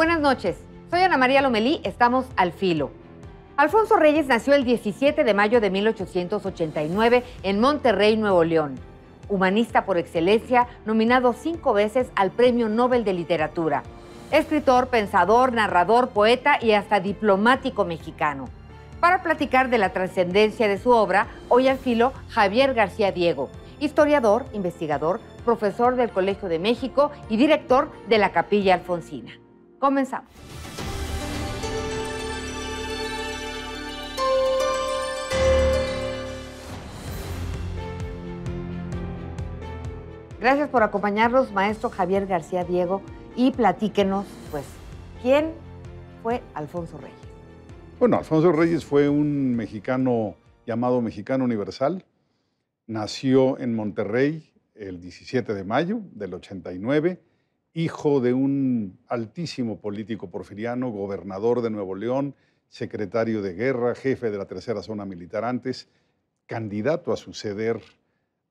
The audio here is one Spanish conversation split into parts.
Buenas noches, soy Ana María Lomelí, estamos al filo. Alfonso Reyes nació el 17 de mayo de 1889 en Monterrey, Nuevo León. Humanista por excelencia, nominado cinco veces al Premio Nobel de Literatura. Escritor, pensador, narrador, poeta y hasta diplomático mexicano. Para platicar de la trascendencia de su obra, hoy al filo Javier García Diego, historiador, investigador, profesor del Colegio de México y director de la Capilla Alfonsina. Comenzamos. Gracias por acompañarnos, maestro Javier García Diego, y platíquenos, pues, ¿quién fue Alfonso Reyes? Bueno, Alfonso Reyes fue un mexicano llamado Mexicano Universal. Nació en Monterrey el 17 de mayo del 89 hijo de un altísimo político porfiriano, gobernador de Nuevo León, secretario de guerra, jefe de la tercera zona militar antes, candidato a suceder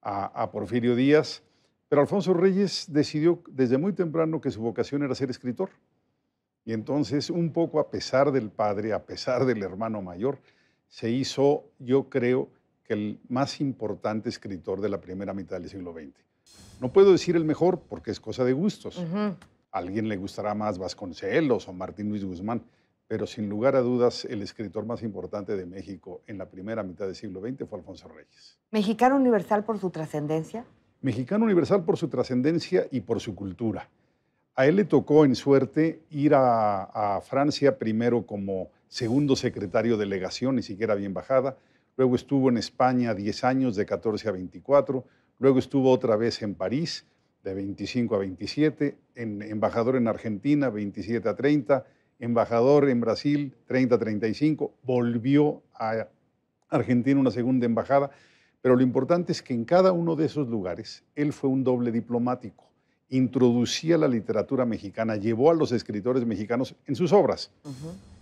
a, Porfirio Díaz. Pero Alfonso Reyes decidió desde muy temprano que su vocación era ser escritor. Y entonces, un poco a pesar del padre, a pesar del hermano mayor, se hizo, yo creo, que el más importante escritor de la primera mitad del siglo XX. No puedo decir el mejor porque es cosa de gustos. A alguien le gustará más Vasconcelos o Martín Luis Guzmán, pero sin lugar a dudas el escritor más importante de México en la primera mitad del siglo XX fue Alfonso Reyes. ¿Mexicano universal por su trascendencia? Mexicano universal por su trascendencia y por su cultura. A él le tocó en suerte ir a, Francia primero como segundo secretario de delegación, ni siquiera bien bajada. Luego estuvo en España 10 años, de 14 a 24. Luego estuvo otra vez en París, de 25 a 27, en, embajador en Argentina, 27 a 30, embajador en Brasil, 30 a 35, volvió a Argentina una segunda embajada. Pero lo importante es que en cada uno de esos lugares él fue un doble diplomático introducía la literatura mexicana, llevó a los escritores mexicanos en sus obras,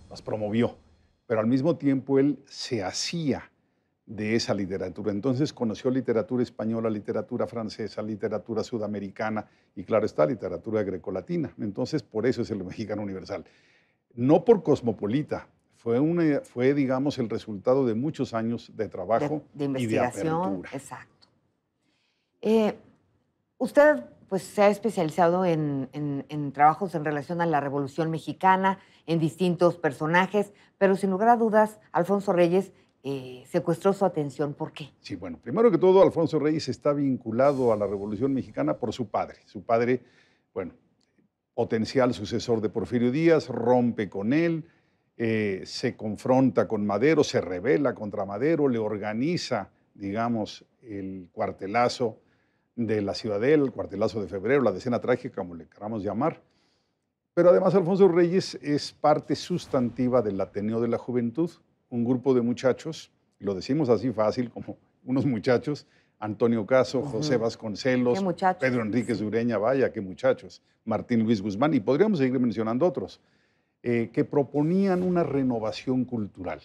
las promovió, pero al mismo tiempo él se hacía de esa literatura. Entonces conoció literatura española, literatura francesa, literatura sudamericana y claro está, literatura grecolatina. Entonces por eso es el mexicano universal. No por cosmopolita, fue, una, fue digamos, el resultado de muchos años de trabajo de, de investigación, Exacto. Eh, usted pues, se ha especializado en trabajos en relación a la Revolución Mexicana, en distintos personajes, pero sin lugar a dudas, Alfonso Reyes eh, secuestró su atención. ¿Por qué? Sí, bueno, primero que todo, Alfonso Reyes está vinculado a la Revolución Mexicana por su padre. Su padre, bueno, potencial sucesor de Porfirio Díaz, rompe con él, eh, se confronta con Madero, se revela contra Madero, le organiza, digamos, el cuartelazo de la Ciudadela, el cuartelazo de febrero, la decena trágica, como le queramos llamar. Pero además Alfonso Reyes es parte sustantiva del Ateneo de la Juventud, un grupo de muchachos, lo decimos así fácil, como unos muchachos, Antonio Caso, José Vasconcelos, Pedro Enríquez Ureña, vaya, qué muchachos, Martín Luis Guzmán, y podríamos seguir mencionando otros, eh, que proponían una renovación cultural,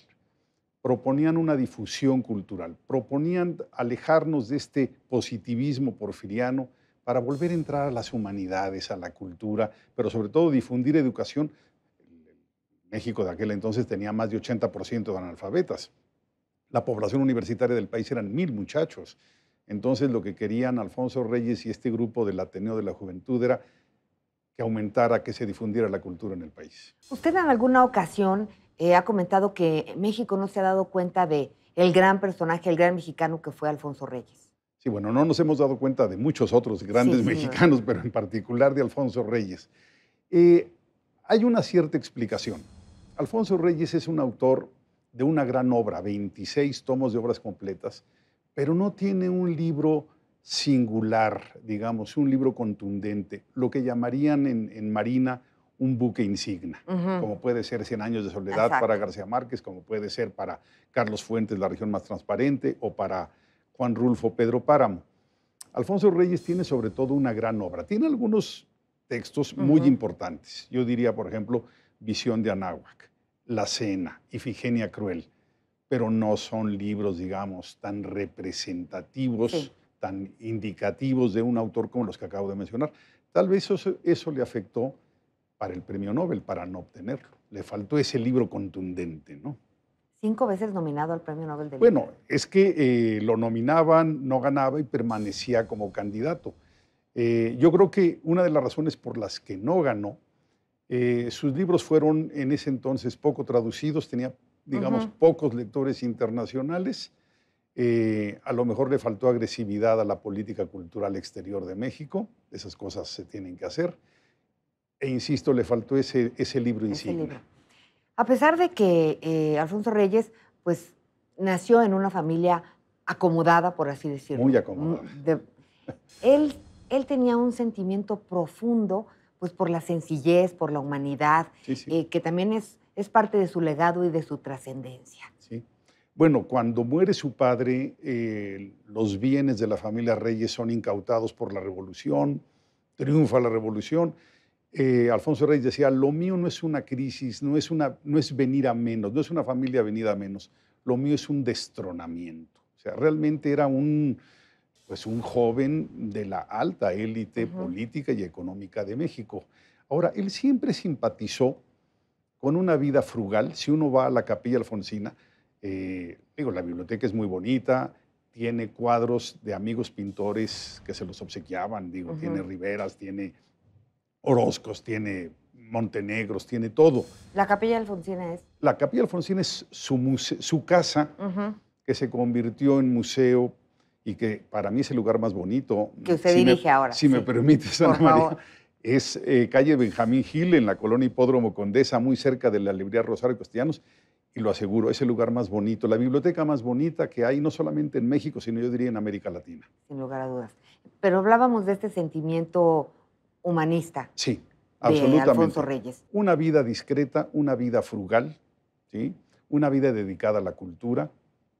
proponían una difusión cultural, proponían alejarnos de este positivismo porfiriano para volver a entrar a las humanidades, a la cultura, pero sobre todo difundir educación México de aquel entonces tenía más de 80% de analfabetas. La población universitaria del país eran mil muchachos. Entonces lo que querían Alfonso Reyes y este grupo del Ateneo de la Juventud era que aumentara, que se difundiera la cultura en el país. Usted en alguna ocasión eh, ha comentado que México no se ha dado cuenta de el gran personaje, el gran mexicano que fue Alfonso Reyes. Sí, bueno, no nos hemos dado cuenta de muchos otros grandes mexicanos, pero en particular de Alfonso Reyes. Eh, hay una cierta explicación. Alfonso Reyes es un autor de una gran obra, 26 tomos de obras completas, pero no tiene un libro singular, digamos, un libro contundente, lo que llamarían en, Marina un buque insignia, como puede ser 100 años de soledad para García Márquez, como puede ser para Carlos Fuentes, La región más transparente, o para Juan Rulfo Pedro Páramo. Alfonso Reyes tiene sobre todo una gran obra. Tiene algunos textos muy importantes. Yo diría, por ejemplo, Visión de Anáhuac, La Cena, Ifigenia Cruel, pero no son libros, digamos, tan representativos, tan indicativos de un autor como los que acabo de mencionar. Tal vez eso, le afectó para el premio Nobel, para no obtenerlo. Le faltó ese libro contundente, ¿no? Cinco veces nominado al Premio Nobel de Bueno, es que eh, lo nominaban, no ganaba y permanecía como candidato. Eh, yo creo que una de las razones por las que no ganó eh, sus libros fueron en ese entonces poco traducidos, tenía, digamos, pocos lectores internacionales. Eh, a lo mejor le faltó agresividad a la política cultural exterior de México, esas cosas se tienen que hacer. E insisto, le faltó ese, ese libro insignia. A pesar de que eh, Alfonso Reyes, pues, nació en una familia acomodada, por así decirlo. Muy acomodada. Mm, él, él tenía un sentimiento profundo pues por la sencillez, por la humanidad, eh, que también es, es parte de su legado y de su trascendencia. Bueno, cuando muere su padre, eh, los bienes de la familia Reyes son incautados por la revolución, triunfa la revolución. Eh, Alfonso Reyes decía, lo mío no es una crisis, no es, una, no es venir a menos, no es una familia venida a menos, lo mío es un destronamiento. O sea, realmente era un, pues, un joven de la alta élite política y económica de México. Ahora, él siempre simpatizó con una vida frugal. Si uno va a la capilla alfonsina, eh, digo, la biblioteca es muy bonita, tiene cuadros de amigos pintores que se los obsequiaban, digo, tiene Riveras, tiene Orozcos, tiene Montenegros, tiene todo. ¿La capilla alfonsina es? La capilla alfonsina es su, casa que se convirtió en museo y que para mí es el lugar más bonito. Que usted dirige ahora. Si me permite, María. Es eh, calle Benjamín Gil, en la colonia Hipódromo Condesa, muy cerca de la librería Rosario Castellanos. Y lo aseguro, es el lugar más bonito, la biblioteca más bonita que hay, no solamente en México, sino yo diría en América Latina. Sin lugar a dudas. Pero hablábamos de este sentimiento humanista. Sí, absolutamente. De Alfonso Reyes. Una vida discreta, una vida frugal, ¿sí? una vida dedicada a la cultura,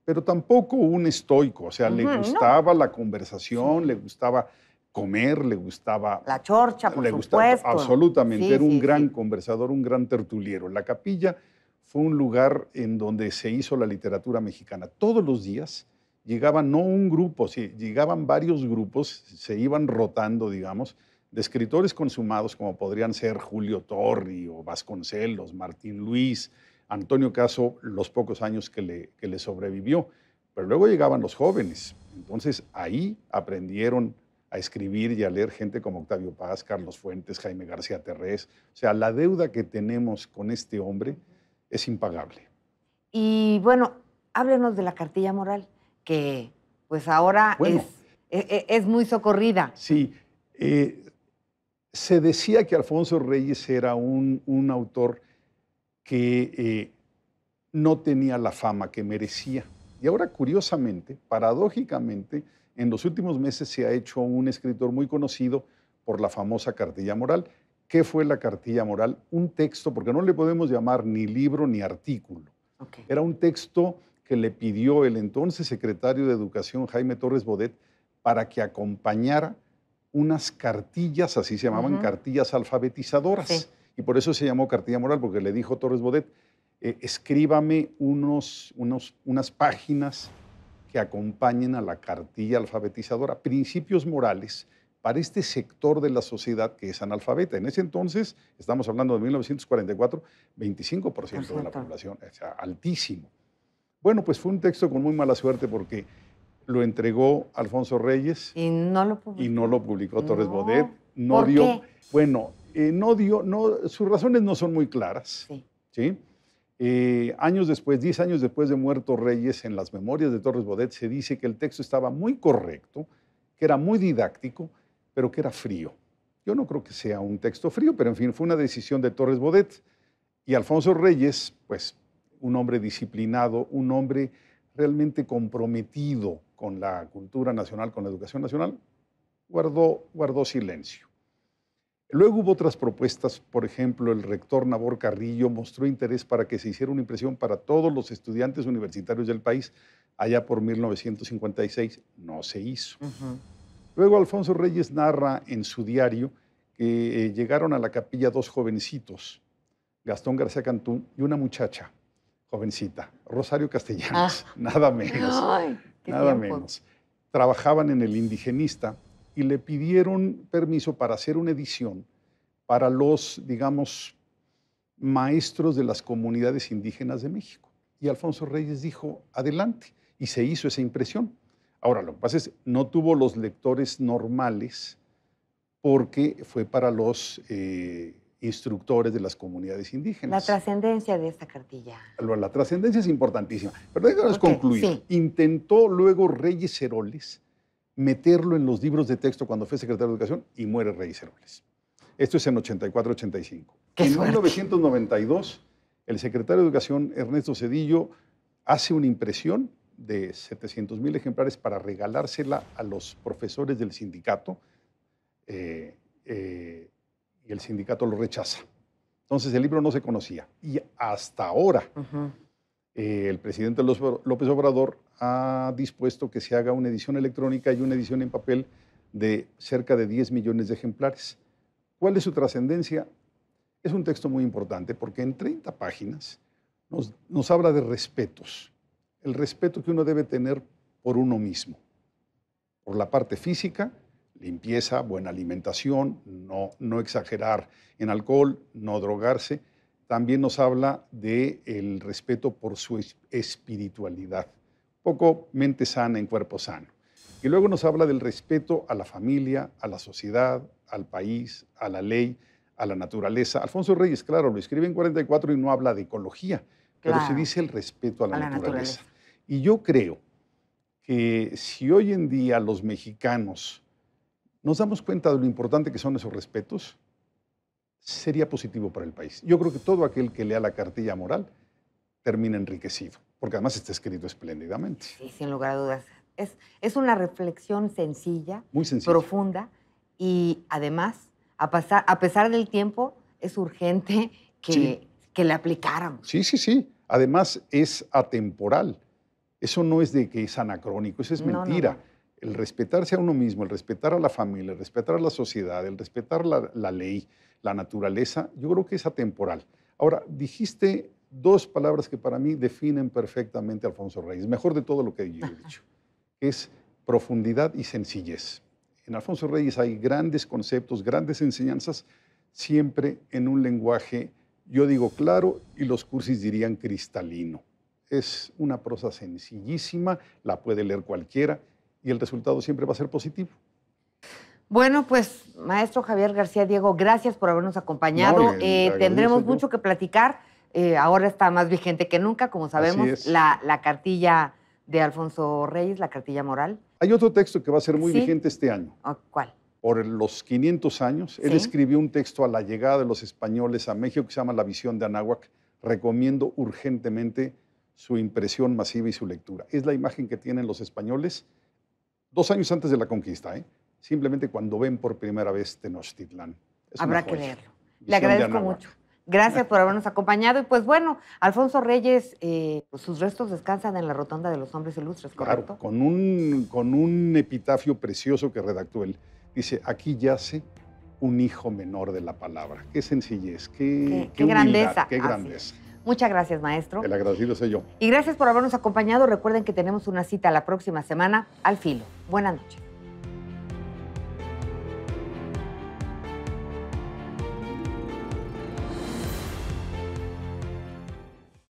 pero tampoco un estoico, o sea, le gustaba la conversación, le gustaba comer, le gustaba... La chorcha, por le supuesto. absolutamente, era un gran conversador, un gran tertuliero. La capilla fue un lugar en donde se hizo la literatura mexicana. Todos los días llegaban, no un grupo, sí, llegaban varios grupos, se iban rotando, digamos, de escritores consumados como podrían ser Julio Torri o Vasconcelos, Martín Luis, Antonio Caso los pocos años que le, sobrevivió. Pero luego llegaban los jóvenes. Entonces ahí aprendieron a escribir y a leer gente como Octavio Paz, Carlos Fuentes, Jaime García Terrés. O sea, la deuda que tenemos con este hombre es impagable. Y bueno, háblenos de la cartilla moral, que pues ahora e, e, es, muy socorrida. Sí. Eh, se decía que Alfonso Reyes era un autor que eh, no tenía la fama que merecía. Y ahora, curiosamente, paradójicamente, en los últimos meses se ha hecho un escritor muy conocido por la famosa cartilla moral. ¿Qué fue la cartilla moral? Un texto, porque no le podemos llamar ni libro ni artículo. Era un texto que le pidió el entonces secretario de Educación, Jaime Torres Bodet, para que acompañara unas cartillas, así se llamaban, cartillas alfabetizadoras. Y por eso se llamó cartilla moral, porque le dijo Torres Bodet, eh, escríbame unos, unas páginas que acompañen a la cartilla alfabetizadora, principios morales para este sector de la sociedad que es analfabeta. En ese entonces, estamos hablando de 1944, 25% de la población, o sea, altísimo. Bueno, pues fue un texto con muy mala suerte porque lo entregó Alfonso Reyes. Y no lo publicó. Y no lo publicó Torres Bodet. No dio. Bueno, eh, no sus razones no son muy claras. Sí. Eh, años después, diez años después de muerto Reyes, en las memorias de Torres Bodet se dice que el texto estaba muy correcto, que era muy didáctico, pero que era frío. Yo no creo que sea un texto frío, pero en fin, fue una decisión de Torres Bodet. Y Alfonso Reyes, pues un hombre disciplinado, un hombre realmente comprometido con la cultura nacional, con la educación nacional, guardó, guardó silencio. Luego hubo otras propuestas, por ejemplo, el rector Nabor Carrillo mostró interés para que se hiciera una impresión para todos los estudiantes universitarios del país allá por 1956. No se hizo. Luego Alfonso Reyes narra en su diario que eh, llegaron a la capilla dos jovencitos, Gastón García Cantú y una muchacha jovencita, Rosario Castellanos, ah. nada menos. nada menos. Trabajaban en el indigenista y le pidieron permiso para hacer una edición para los, digamos, maestros de las comunidades indígenas de México. Y Alfonso Reyes dijo, adelante, y se hizo esa impresión. Ahora, lo que pasa es, no tuvo los lectores normales porque fue para los eh, instructores de las comunidades indígenas. La trascendencia de esta cartilla. La, trascendencia es importantísima. Pero déjame concluir. Intentó luego Reyes Heroles meterlo en los libros de texto cuando fue secretario de Educación y muere Rey Heroles. Esto es en 84-85. En 1992, el secretario de Educación, Ernesto Cedillo, hace una impresión de 700 mil ejemplares para regalársela a los profesores del sindicato eh, eh, y el sindicato lo rechaza. Entonces el libro no se conocía. Y hasta ahora, eh, el presidente López Obrador ha dispuesto que se haga una edición electrónica y una edición en papel de cerca de 10 millones de ejemplares. ¿Cuál es su trascendencia? Es un texto muy importante porque en 30 páginas nos, habla de respetos, el respeto que uno debe tener por uno mismo, por la parte física, limpieza, buena alimentación, no, exagerar en alcohol, no drogarse. También nos habla del respeto por su espiritualidad poco mente sana en cuerpo sano. Y luego nos habla del respeto a la familia, a la sociedad, al país, a la ley, a la naturaleza. Alfonso Reyes, claro, lo escribe en 44 y no habla de ecología, pero se dice el respeto a la, naturaleza. Y yo creo que si hoy en día los mexicanos nos damos cuenta de lo importante que son esos respetos, sería positivo para el país. Yo creo que todo aquel que lea la cartilla moral termina enriquecido porque además está escrito espléndidamente. Sí, sin lugar a dudas. Es, es una reflexión sencilla, Muy profunda y además, a, pasar, a pesar del tiempo, es urgente que, que la aplicáramos. Sí, sí, sí. Además, es atemporal. Eso no es de que es anacrónico, eso es mentira. El respetarse a uno mismo, el respetar a la familia, el respetar a la sociedad, el respetar la, la ley, la naturaleza, yo creo que es atemporal. Ahora, dijiste dos palabras que para mí definen perfectamente a Alfonso Reyes, mejor de todo lo que yo he dicho, es profundidad y sencillez. En Alfonso Reyes hay grandes conceptos, grandes enseñanzas, siempre en un lenguaje, yo digo claro y los cursis dirían cristalino. Es una prosa sencillísima, la puede leer cualquiera y el resultado siempre va a ser positivo. Bueno, pues maestro Javier García Diego, gracias por habernos acompañado. Eh, tendremos mucho que platicar. Eh, ahora está más vigente que nunca, como sabemos, la, cartilla de Alfonso Reyes, la cartilla moral. Hay otro texto que va a ser muy vigente este año. Ah, ¿Cuál? Por los 500 años, él escribió un texto a la llegada de los españoles a México que se llama La visión de Anáhuac. Recomiendo urgentemente su impresión masiva y su lectura. Es la imagen que tienen los españoles dos años antes de la conquista, ¿eh? simplemente cuando ven por primera vez Tenochtitlán. Habrá que leerlo. Le agradezco mucho. Gracias por habernos acompañado. Y pues bueno, Alfonso Reyes, eh, pues, sus restos descansan en la Rotonda de los Hombres Ilustres, ¿correcto? Claro, con un, con un epitafio precioso que redactó él. Dice, aquí yace un hijo menor de la palabra. Qué sencillez, qué, grandeza. Qué grandeza. Muchas gracias, maestro. El agradecido soy yo. Y gracias por habernos acompañado. Recuerden que tenemos una cita la próxima semana al filo. Buenas noches.